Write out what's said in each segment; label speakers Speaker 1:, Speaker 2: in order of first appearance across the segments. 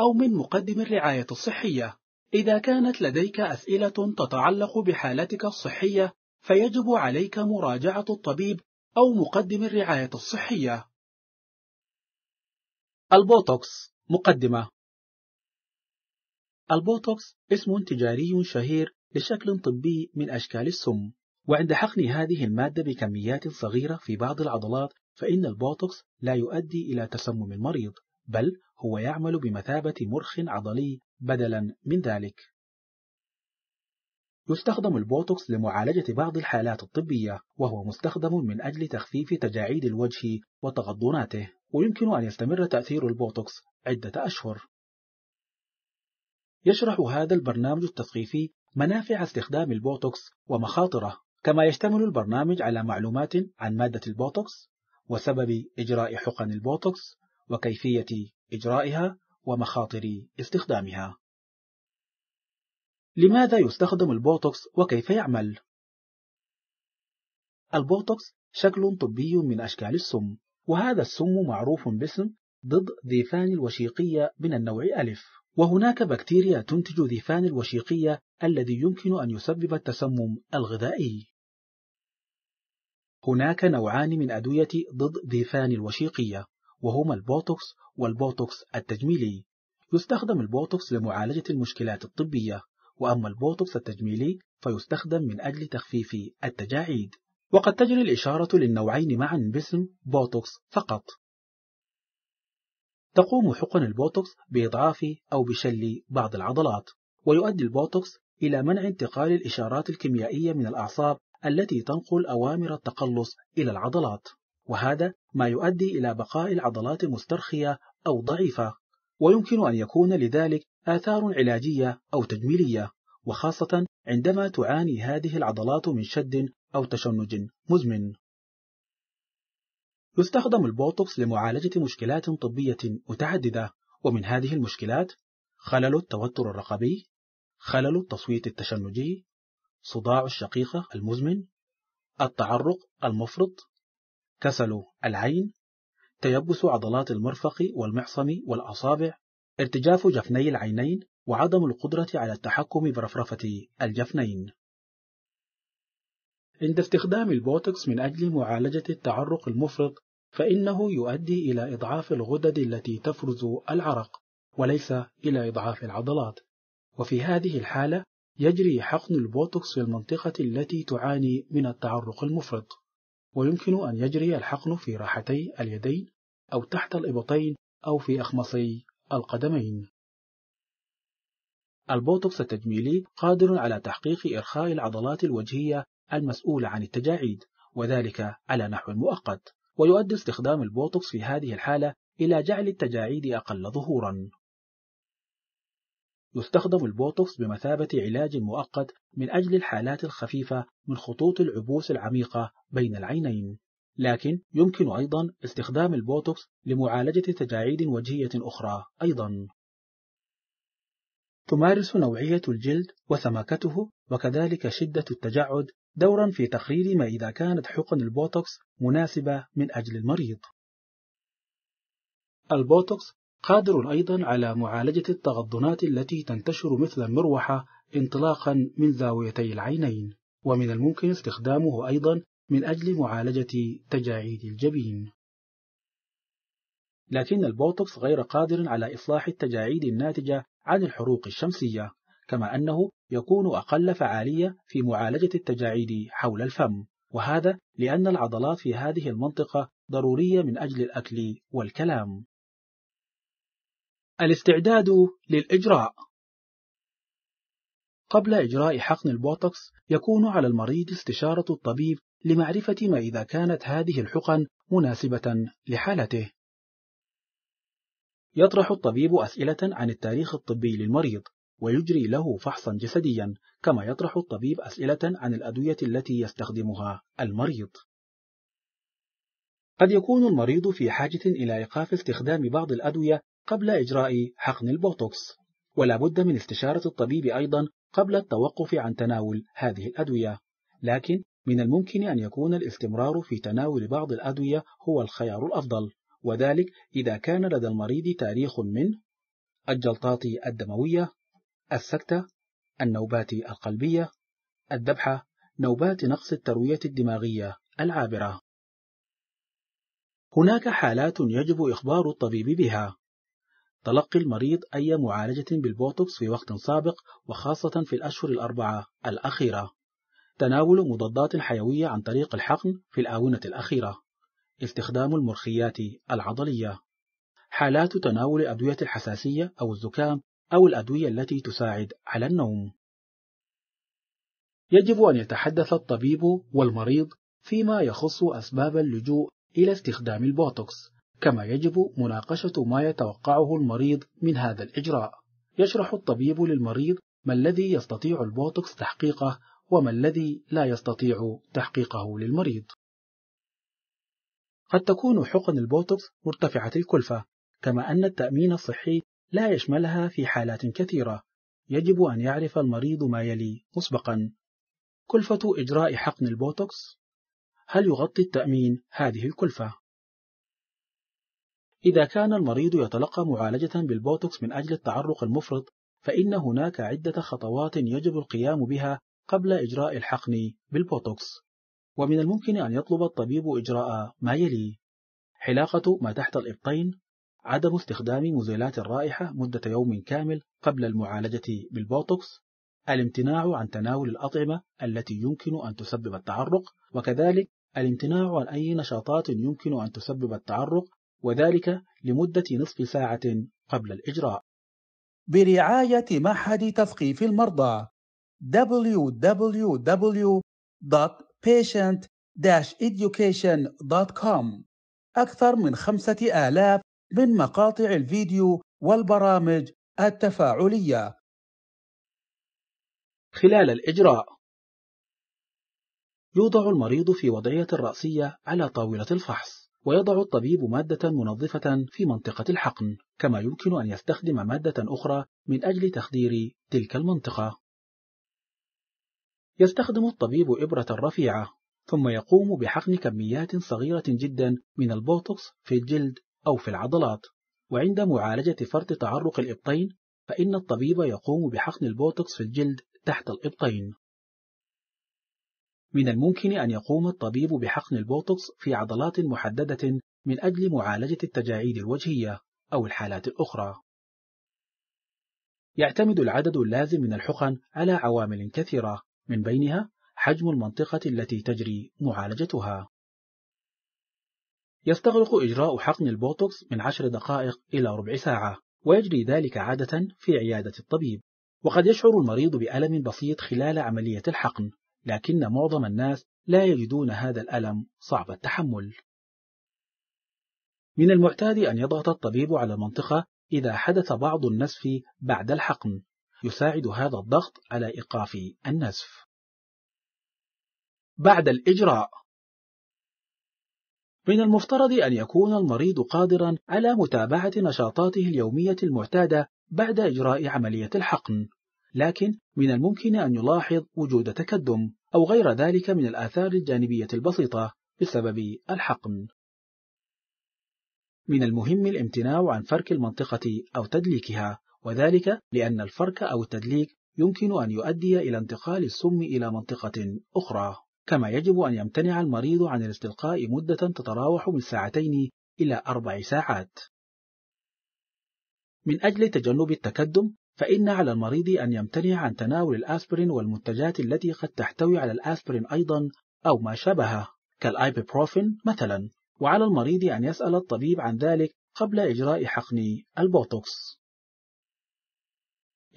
Speaker 1: أو من مقدم الرعاية الصحية. إذا كانت لديك أسئلة تتعلق بحالتك الصحية، فيجب عليك مراجعة الطبيب أو مقدم الرعاية الصحية. البوتوكس مقدمة البوتوكس اسم تجاري شهير لشكل طبي من أشكال السم، وعند حقن هذه المادة بكميات صغيرة في بعض العضلات فإن البوتوكس لا يؤدي إلى تسمم المريض، بل هو يعمل بمثابة مرخ عضلي بدلا من ذلك يستخدم البوتوكس لمعالجة بعض الحالات الطبية وهو مستخدم من أجل تخفيف تجاعيد الوجه وتغضناته ويمكن أن يستمر تأثير البوتوكس عدة أشهر يشرح هذا البرنامج التثقيفي منافع استخدام البوتوكس ومخاطره كما يشتمل البرنامج على معلومات عن مادة البوتوكس وسبب إجراء حقن البوتوكس وكيفية إجرائها ومخاطر استخدامها لماذا يستخدم البوتوكس وكيف يعمل؟ البوتوكس شكل طبي من أشكال السم وهذا السم معروف باسم ضد ذيفان الوشيقية من النوع ألف وهناك بكتيريا تنتج ذيفان الوشيقية الذي يمكن أن يسبب التسمم الغذائي هناك نوعان من أدوية ضد ذيفان الوشيقية وهما البوتوكس والبوتوكس التجميلي يستخدم البوتوكس لمعالجة المشكلات الطبية وأما البوتوكس التجميلي فيستخدم من أجل تخفيف التجاعيد وقد تجري الإشارة للنوعين معا باسم بوتوكس فقط تقوم حقن البوتوكس بإضعاف أو بشل بعض العضلات ويؤدي البوتوكس إلى منع انتقال الإشارات الكيميائية من الأعصاب التي تنقل أوامر التقلص إلى العضلات وهذا ما يؤدي إلى بقاء العضلات مسترخية أو ضعيفة ويمكن أن يكون لذلك آثار علاجية أو تجميلية وخاصة عندما تعاني هذه العضلات من شد أو تشنج مزمن يستخدم البوتوكس لمعالجة مشكلات طبية متعددة ومن هذه المشكلات خلل التوتر الرقبي خلل التصويت التشنجي صداع الشقيقة المزمن التعرق المفرط كسل العين تيبس عضلات المرفق والمعصم والأصابع ارتجاف جفني العينين وعدم القدرة على التحكم برفرفة الجفنين عند استخدام البوتوكس من أجل معالجة التعرق المفرط فإنه يؤدي إلى إضعاف الغدد التي تفرز العرق وليس إلى إضعاف العضلات وفي هذه الحالة يجري حقن البوتوكس في المنطقة التي تعاني من التعرق المفرط ويمكن أن يجري الحقن في راحتي اليدين أو تحت الإبطين أو في أخمصي القدمين البوتوكس التجميلي قادر على تحقيق إرخاء العضلات الوجهية المسؤولة عن التجاعيد وذلك على نحو مؤقت ويؤدي استخدام البوتوكس في هذه الحالة إلى جعل التجاعيد أقل ظهورا يستخدم البوتوكس بمثابة علاج مؤقت من أجل الحالات الخفيفة من خطوط العبوس العميقة بين العينين لكن يمكن أيضا استخدام البوتوكس لمعالجة تجاعيد وجهية أخرى أيضا تمارس نوعية الجلد وسماكته وكذلك شدة التجعد دورا في تقرير ما إذا كانت حقن البوتوكس مناسبة من أجل المريض البوتوكس قادر أيضا على معالجة التغضنات التي تنتشر مثل المروحة انطلاقا من زاويتي العينين ومن الممكن استخدامه أيضا من أجل معالجة تجاعيد الجبين لكن البوتوكس غير قادر على إصلاح التجاعيد الناتجة عن الحروق الشمسية كما أنه يكون أقل فعالية في معالجة التجاعيد حول الفم وهذا لأن العضلات في هذه المنطقة ضرورية من أجل الأكل والكلام الاستعداد للإجراء قبل إجراء حقن البوتوكس يكون على المريض استشارة الطبيب لمعرفة ما إذا كانت هذه الحقن مناسبة لحالته يطرح الطبيب أسئلة عن التاريخ الطبي للمريض ويجري له فحصا جسديا كما يطرح الطبيب أسئلة عن الأدوية التي يستخدمها المريض قد يكون المريض في حاجة إلى إيقاف استخدام بعض الأدوية قبل إجراء حقن البوتوكس ولا بد من استشارة الطبيب أيضا قبل التوقف عن تناول هذه الأدوية لكن من الممكن أن يكون الاستمرار في تناول بعض الأدوية هو الخيار الأفضل وذلك إذا كان لدى المريض تاريخ من الجلطات الدموية السكتة النوبات القلبية الذبحة نوبات نقص التروية الدماغية العابرة هناك حالات يجب إخبار الطبيب بها تلقي المريض أي معالجة بالبوتوكس في وقت سابق وخاصة في الأشهر الأربعة الأخيرة تناول مضادات حيوية عن طريق الحقن في الآونة الأخيرة استخدام المرخيات العضلية حالات تناول أدوية الحساسية أو الزكام أو الأدوية التي تساعد على النوم يجب أن يتحدث الطبيب والمريض فيما يخص أسباب اللجوء إلى استخدام البوتوكس كما يجب مناقشة ما يتوقعه المريض من هذا الإجراء يشرح الطبيب للمريض ما الذي يستطيع البوتوكس تحقيقه وما الذي لا يستطيع تحقيقه للمريض قد تكون حقن البوتوكس مرتفعة الكلفة كما أن التأمين الصحي لا يشملها في حالات كثيرة يجب أن يعرف المريض ما يلي مسبقا كلفة إجراء حقن البوتوكس هل يغطي التأمين هذه الكلفة؟ إذا كان المريض يتلقى معالجة بالبوتوكس من أجل التعرق المفرط فإن هناك عدة خطوات يجب القيام بها قبل إجراء الحقن بالبوتوكس ومن الممكن أن يطلب الطبيب إجراء ما يلي حلاقة ما تحت الإبطين عدم استخدام مزيلات الرائحة مدة يوم كامل قبل المعالجة بالبوتوكس الامتناع عن تناول الأطعمة التي يمكن أن تسبب التعرق وكذلك الامتناع عن أي نشاطات يمكن أن تسبب التعرق وذلك لمدة نصف ساعة قبل الإجراء برعاية معهد تثقيف المرضى www.patient-education.com أكثر من خمسة آلاف من مقاطع الفيديو والبرامج التفاعلية خلال الإجراء يوضع المريض في وضعية رأسية على طاولة الفحص ويضع الطبيب مادة منظفة في منطقة الحقن كما يمكن أن يستخدم مادة أخرى من أجل تخدير تلك المنطقة يستخدم الطبيب إبرة رفيعة ثم يقوم بحقن كميات صغيرة جدا من البوتوكس في الجلد أو في العضلات وعند معالجة فرط تعرق الإبطين فإن الطبيب يقوم بحقن البوتوكس في الجلد تحت الإبطين من الممكن أن يقوم الطبيب بحقن البوتوكس في عضلات محددة من أجل معالجة التجاعيد الوجهية أو الحالات الأخرى. يعتمد العدد اللازم من الحقن على عوامل كثيرة من بينها حجم المنطقة التي تجري معالجتها. يستغرق إجراء حقن البوتوكس من 10 دقائق إلى ربع ساعة، ويجري ذلك عادة في عيادة الطبيب، وقد يشعر المريض بألم بسيط خلال عملية الحقن، لكن معظم الناس لا يجدون هذا الألم صعب التحمل من المعتاد أن يضغط الطبيب على المنطقة إذا حدث بعض النسف بعد الحقن يساعد هذا الضغط على إيقاف النسف بعد الإجراء من المفترض أن يكون المريض قادرا على متابعة نشاطاته اليومية المعتادة بعد إجراء عملية الحقن لكن من الممكن أن يلاحظ وجود تكدم أو غير ذلك من الآثار الجانبية البسيطة بسبب الحقن من المهم الامتناع عن فرك المنطقة أو تدليكها وذلك لأن الفرك أو التدليك يمكن أن يؤدي إلى انتقال السم إلى منطقة أخرى كما يجب أن يمتنع المريض عن الاستلقاء مدة تتراوح من ساعتين إلى أربع ساعات من أجل تجنب التكدم فإن على المريض أن يمتنع عن تناول الأسبرين والمنتجات التي قد تحتوي على الأسبرين أيضا أو ما شابهه كالآيبوبروفين مثلا وعلى المريض أن يسأل الطبيب عن ذلك قبل إجراء حقن البوتوكس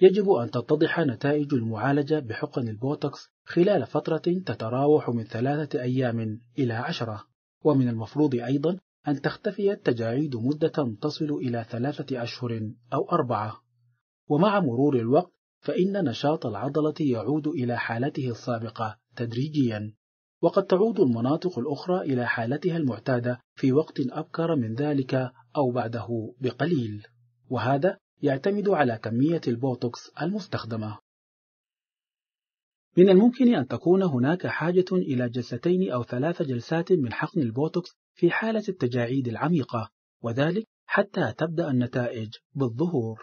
Speaker 1: يجب أن تتضح نتائج المعالجة بحقن البوتوكس خلال فترة تتراوح من ثلاثة أيام إلى عشرة ومن المفروض أيضا أن تختفي التجاعيد مدة تصل إلى ثلاثة أشهر أو أربعة ومع مرور الوقت فإن نشاط العضلة يعود إلى حالته السابقة تدريجيا وقد تعود المناطق الأخرى إلى حالتها المعتادة في وقت أبكر من ذلك أو بعده بقليل وهذا يعتمد على كمية البوتوكس المستخدمة من الممكن أن تكون هناك حاجة إلى جلستين أو ثلاث جلسات من حقن البوتوكس في حالة التجاعيد العميقة وذلك حتى تبدأ النتائج بالظهور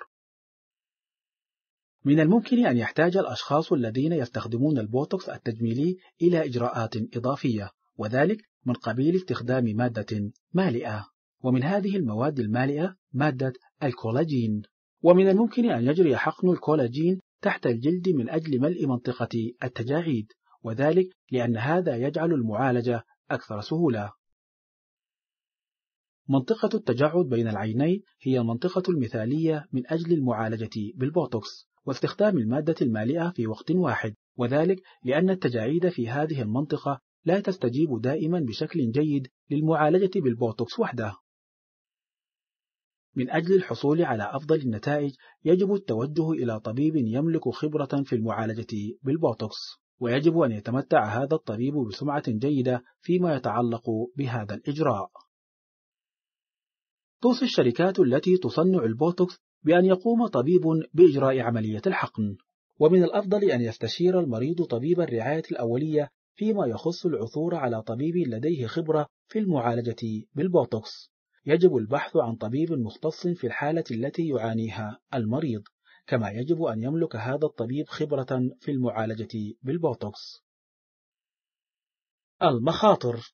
Speaker 1: من الممكن أن يحتاج الأشخاص الذين يستخدمون البوتوكس التجميلي إلى إجراءات إضافية وذلك من قبيل استخدام مادة مالئة ومن هذه المواد المالئة مادة الكولاجين ومن الممكن أن يجري حقن الكولاجين تحت الجلد من أجل ملء منطقة التجاعيد وذلك لأن هذا يجعل المعالجة أكثر سهولة منطقة التجعد بين العينين هي المنطقة المثالية من أجل المعالجة بالبوتوكس واستخدام المادة المالئة في وقت واحد وذلك لأن التجاعيد في هذه المنطقة لا تستجيب دائما بشكل جيد للمعالجة بالبوتوكس وحده من أجل الحصول على أفضل النتائج يجب التوجه إلى طبيب يملك خبرة في المعالجة بالبوتوكس ويجب أن يتمتع هذا الطبيب بسمعة جيدة فيما يتعلق بهذا الإجراء توصي الشركات التي تصنع البوتوكس بأن يقوم طبيب بإجراء عملية الحقن ومن الأفضل أن يستشير المريض طبيب الرعاية الأولية فيما يخص العثور على طبيب لديه خبرة في المعالجة بالبوتوكس يجب البحث عن طبيب مختص في الحالة التي يعانيها المريض كما يجب أن يملك هذا الطبيب خبرة في المعالجة بالبوتوكس المخاطر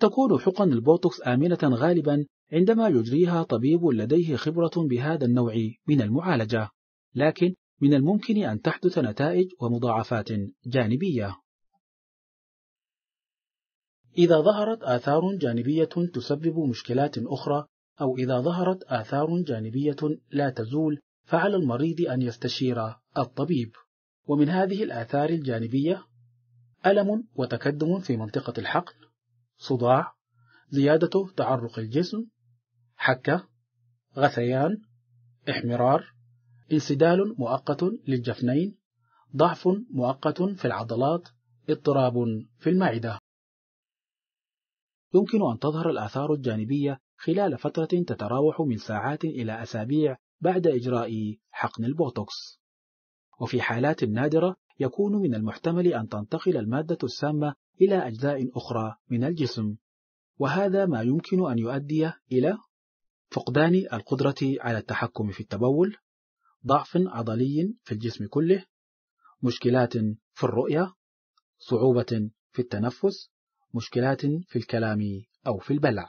Speaker 1: تكون حقن البوتوكس آمنة غالبا عندما يجريها طبيب لديه خبرة بهذا النوع من المعالجة لكن من الممكن أن تحدث نتائج ومضاعفات جانبية إذا ظهرت آثار جانبية تسبب مشكلات أخرى أو إذا ظهرت آثار جانبية لا تزول فعلى المريض أن يستشير الطبيب ومن هذه الآثار الجانبية ألم وتكدم في منطقة الحقن صداع زيادة تعرق الجسم حكة غثيان احمرار انسدال مؤقت للجفنين ضعف مؤقت في العضلات اضطراب في المعدة يمكن أن تظهر الآثار الجانبية خلال فترة تتراوح من ساعات إلى أسابيع بعد إجراء حقن البوتوكس وفي حالات نادرة يكون من المحتمل أن تنتقل المادة السامة إلى أجزاء أخرى من الجسم وهذا ما يمكن أن يؤدي إلى فقدان القدرة على التحكم في التبول ضعف عضلي في الجسم كله مشكلات في الرؤية صعوبة في التنفس مشكلات في الكلام أو في البلع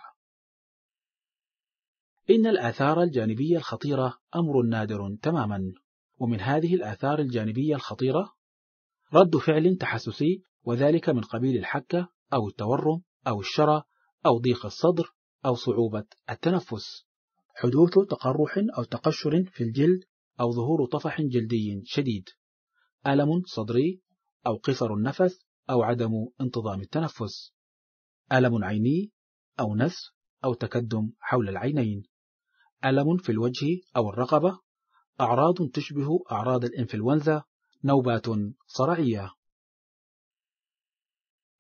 Speaker 1: إن الآثار الجانبية الخطيرة أمر نادر تماما ومن هذه الآثار الجانبية الخطيرة رد فعل تحسسي وذلك من قبيل الحكة أو التورم أو الشرى أو ضيق الصدر أو صعوبة التنفس حدوث تقرح أو تقشر في الجلد أو ظهور طفح جلدي شديد ألم صدري أو قصر النفس أو عدم انتظام التنفس ألم عيني أو نسف أو تكدم حول العينين ألم في الوجه أو الرقبة أعراض تشبه أعراض الإنفلونزا نوبات صرعية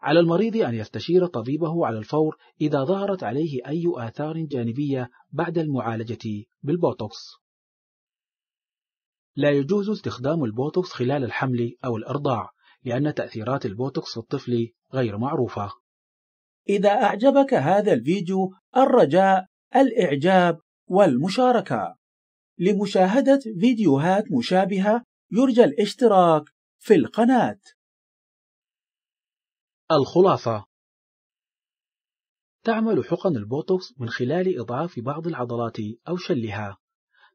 Speaker 1: على المريض أن يستشير طبيبه على الفور إذا ظهرت عليه أي آثار جانبية بعد المعالجة بالبوتوكس. لا يجوز استخدام البوتوكس خلال الحمل أو الأرضاع لأن تأثيرات البوتوكس في الطفل غير معروفة. إذا أعجبك هذا الفيديو الرجاء الإعجاب والمشاركة. لمشاهدة فيديوهات مشابهة يرجى الاشتراك في القناة. الخلاصة تعمل حقن البوتوكس من خلال إضعاف بعض العضلات أو شلها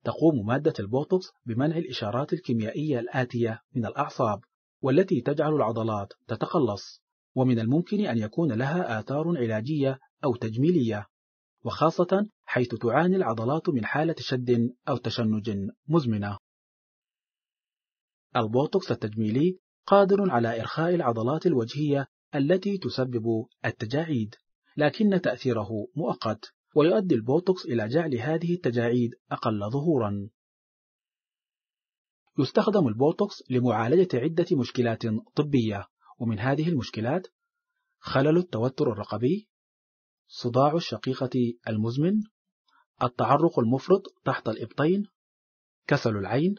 Speaker 1: تقوم مادة البوتوكس بمنع الإشارات الكيميائية الآتية من الأعصاب والتي تجعل العضلات تتقلص ومن الممكن أن يكون لها آثار علاجية أو تجميلية وخاصة حيث تعاني العضلات من حالة شد أو تشنج مزمنة البوتوكس التجميلي قادر على إرخاء العضلات الوجهية التي تسبب التجاعيد لكن تأثيره مؤقت ويؤدي البوتوكس إلى جعل هذه التجاعيد أقل ظهورا يستخدم البوتوكس لمعالجة عدة مشكلات طبية ومن هذه المشكلات خلل التوتر الرقبي صداع الشقيقة المزمن التعرق المفرط تحت الإبطين كسل العين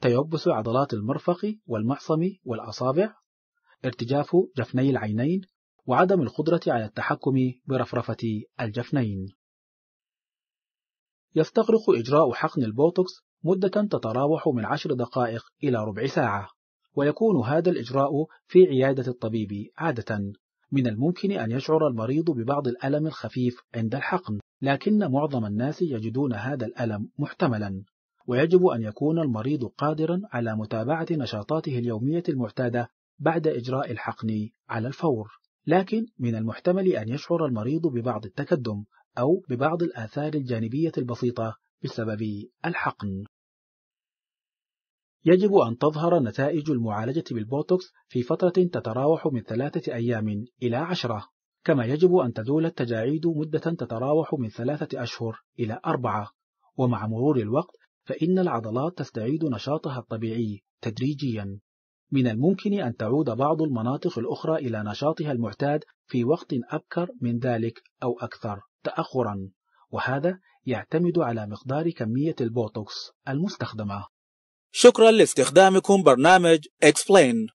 Speaker 1: تيبس عضلات المرفق والمعصم والأصابع ارتجاف جفني العينين وعدم القدرة على التحكم برفرفة الجفنين يستغرق إجراء حقن البوتوكس مدة تتراوح من عشر دقائق إلى ربع ساعة ويكون هذا الإجراء في عيادة الطبيب عادة من الممكن أن يشعر المريض ببعض الألم الخفيف عند الحقن لكن معظم الناس يجدون هذا الألم محتملا ويجب أن يكون المريض قادرا على متابعة نشاطاته اليومية المعتادة بعد إجراء الحقن على الفور لكن من المحتمل أن يشعر المريض ببعض التكدم أو ببعض الآثار الجانبية البسيطة بسبب الحقن يجب أن تظهر نتائج المعالجة بالبوتوكس في فترة تتراوح من ثلاثة أيام إلى عشرة كما يجب أن تزول التجاعيد مدة تتراوح من ثلاثة أشهر إلى أربعة ومع مرور الوقت فإن العضلات تستعيد نشاطها الطبيعي تدريجيا من الممكن أن تعود بعض المناطق الأخرى إلى نشاطها المعتاد في وقت أبكر من ذلك أو أكثر تأخرا وهذا يعتمد على مقدار كمية البوتوكس المستخدمة شكرا لاستخدامكم برنامج Explain